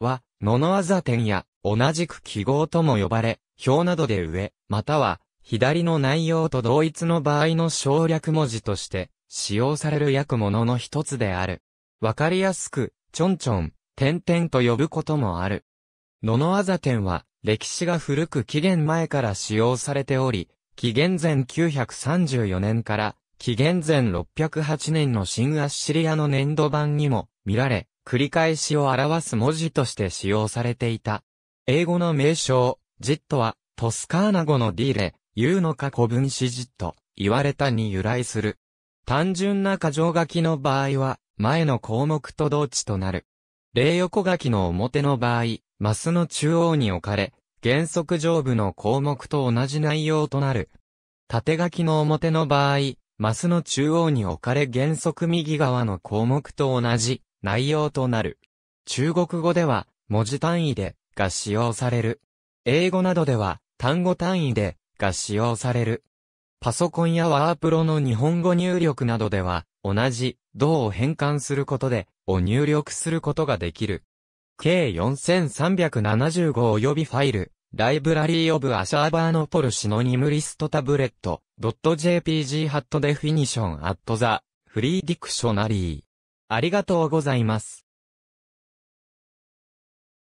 は、野のあざ点や、同じく記号とも呼ばれ、表などで上、または、左の内容と同一の場合の省略文字として、使用される訳物の一つである。わかりやすく、ちょんちょん、てんと呼ぶこともある。野のあざ点は、歴史が古く紀元前から使用されており、紀元前934年から、紀元前608年の新アッシリアの年度版にも見られ、繰り返しを表す文字として使用されていた。英語の名称、ジットは、トスカーナ語の D で、ーのカ古文子ジット、言われたに由来する。単純な箇条書きの場合は、前の項目と同値となる。例横書きの表の場合、マスの中央に置かれ、原則上部の項目と同じ内容となる。縦書きの表の場合、マスの中央に置かれ原則右側の項目と同じ内容となる。中国語では、文字単位で、が使用される。英語などでは、単語単位で、が使用される。パソコンやワープロの日本語入力などでは、同じ、銅を変換することで、を入力することができる。計4375及びファイル、ライブラリーオブアシャーバーノポルシノニムリストタブレット、.jpg ハットデフィニションアットザ、フリーディクショナリー。ありがとうございます。